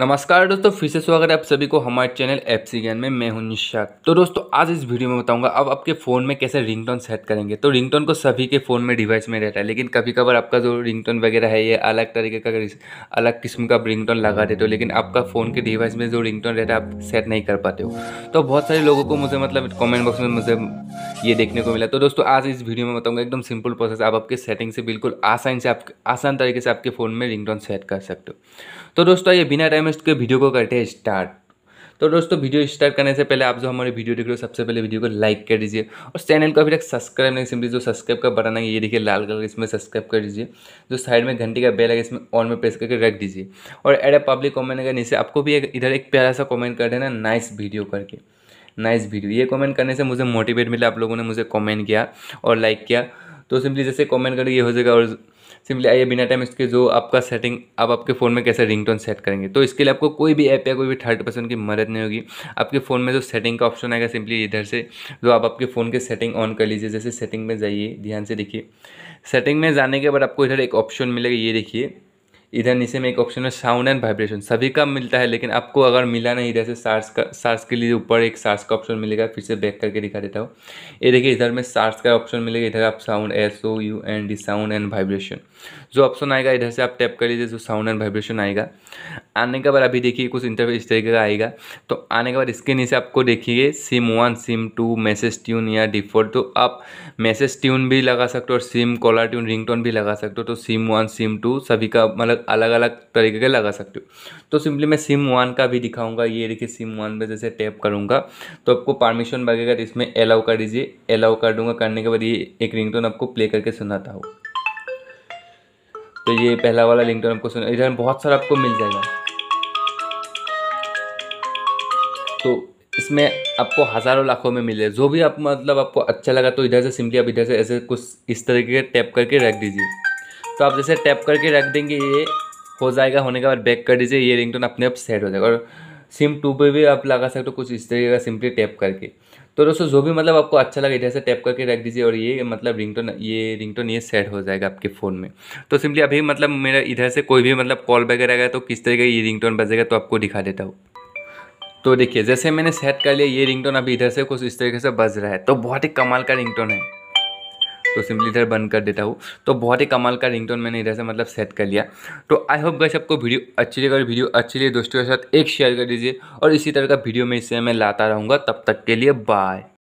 नमस्कार दोस्तों फिर से स्वागत है आप सभी को हमारे चैनल एप सी गैन में मैं हूं निशात तो दोस्तों आज इस वीडियो में बताऊंगा अब आपके फ़ोन में कैसे रिंगटोन सेट करेंगे तो रिंगटोन को सभी के फ़ोन में डिवाइस में रहता है लेकिन कभी कभार आपका जो रिंगटोन वगैरह है ये अलग तरीके का अलग किस्म का टोन लगा देते हो लेकिन आपका फ़ोन के डिवाइस में जो रिंगटोन रहता है आप सेट नहीं कर पाते हो तो बहुत सारे लोगों को मुझे मतलब कॉमेंट बॉक्स में मुझे ये देखने को मिला तो दोस्तों आज इस वीडियो में बताऊंगा एकदम सिंपल प्रोसेस आप आपके सेटिंग से बिल्कुल आसान से आप आसान तरीके से आपके फ़ोन में रिंगटोन सेट कर सकते हो तो दोस्तों ये बिना टाइम हम इसके वीडियो को करते हैं स्टार्ट तो दोस्तों वीडियो स्टार्ट करने से पहले आप जो हमारे वीडियो देख रहे हो सबसे पहले वीडियो को लाइक कर दीजिए और चैनल को अभी तक सब्सक्राइब नहीं सिंपली जो सब्सक्राइब का बटन है ये देखिए लाल कलर इसमें सब्सक्राइब कर दीजिए जो साइड में घंटी का बेल है इसमें ऑन में प्रेस करके रख दीजिए और एड ए पब्लिक कॉमेंट अगर नीचे आपको भी एक इधर एक प्यारा सा कॉमेंट कर देना नाइस वीडियो करके नाइस वीडियो ये कॉमेंट करने से मुझे मोटिवेट मिला आप लोगों ने मुझे कॉमेंट किया और लाइक किया तो सिंपली जैसे कॉमेंट करके ये हो जाएगा और सिंपली आइए बिना टाइम इसके जो आपका सेटिंग आप आपके फ़ोन में कैसे रिंगटोन सेट करेंगे तो इसके लिए आपको कोई भी ऐप या कोई भी थर्ड पर्सन की मदद नहीं होगी आपके फ़ोन में जो सेटिंग का ऑप्शन आएगा सिंपली इधर से जो आप आपके फ़ोन के सेटिंग ऑन कर लीजिए जैसे सेटिंग में जाइए ध्यान से देखिए सेटिंग में जाने के बाद आपको इधर एक ऑप्शन मिलेगा ये देखिए इधर नीचे में एक ऑप्शन है साउंड एंड वाइब्रेशन सभी का मिलता है लेकिन आपको अगर मिला नहीं जैसे सार्स का सार्स के लिए ऊपर एक सार्स का ऑप्शन मिलेगा फिर से बैक करके दिखा देता हूँ ये देखिए इधर में सार्स का ऑप्शन मिलेगा इधर आप sound S O U N D sound and vibration जो ऑप्शन आएगा इधर से आप टैप कर लीजिए जो साउंड एंड वाइब्रेशन आएगा आने के बाद अभी देखिए कुछ इंटरव्यू इस तरीके का आएगा तो आने के बाद इसके नीचे आपको देखिए SIM one SIM two message tune या डिफॉल्ट तो आप मैसेज ट्यून भी लगा सकते हो और सिम कॉलर ट्यून रिंगटोन भी लगा सकते हो तो सिम वन सिम टू सभी का मतलब अलग अलग तरीके के लगा सकते हो तो सिंपली मैं सिम वन का भी दिखाऊंगा ये देखिए सिम वन पर जैसे टैप करूँगा तो आपको परमिशन मांगेगा तो इसमें अलाउ कर दीजिए अलाउ कर दूंगा करने के बाद ये एक रिंग आपको प्ले करके सुनाता हो तो ये पहला वाला लिंकटोन आपको सुना इधर बहुत सारा आपको मिल जाएगा तो इसमें आपको हज़ारों लाखों में मिले जो भी आप मतलब आपको अच्छा लगा तो इधर से सिंपली आप इधर से ऐसे कुछ इस तरीके के टैप करके रख दीजिए तो आप जैसे टैप करके रख देंगे ये हो जाएगा होने के बाद बैक कर दीजिए ये रिंगटोन अपने आप सेट हो जाएगा और सिम टू पे भी आप लगा सकते हो कुछ इस तरीके का सिंपली टैप करके तो दोस्तों जो भी मतलब आपको अच्छा लगे इधर से टैप करके रख दीजिए और ये मतलब रिंगटोन ये रिंगटोन ये सेट हो जाएगा आपके फ़ोन में तो सिंपली अभी मतलब मेरा इधर से कोई भी मतलब कॉल वगैरह आएगा तो किस तरीके ये रिंगटोन बजेगा तो आपको दिखा देता हूँ तो देखिए जैसे मैंने सेट कर लिया ये रिंगटोन अभी इधर से कुछ इस तरीके से बज रहा है तो बहुत ही कमाल का रिंगटोन है तो सिंपली इधर बंद कर देता हूँ तो बहुत ही कमाल का रिंगटोन मैंने इधर से मतलब सेट कर लिया तो आई होप गैस आपको वीडियो अच्छी लगे और वीडियो अच्छी लगी दोस्तों के साथ एक शेयर कर दीजिए और इसी तरह का वीडियो मैं इससे मैं लाता रहूँगा तब तक के लिए बाय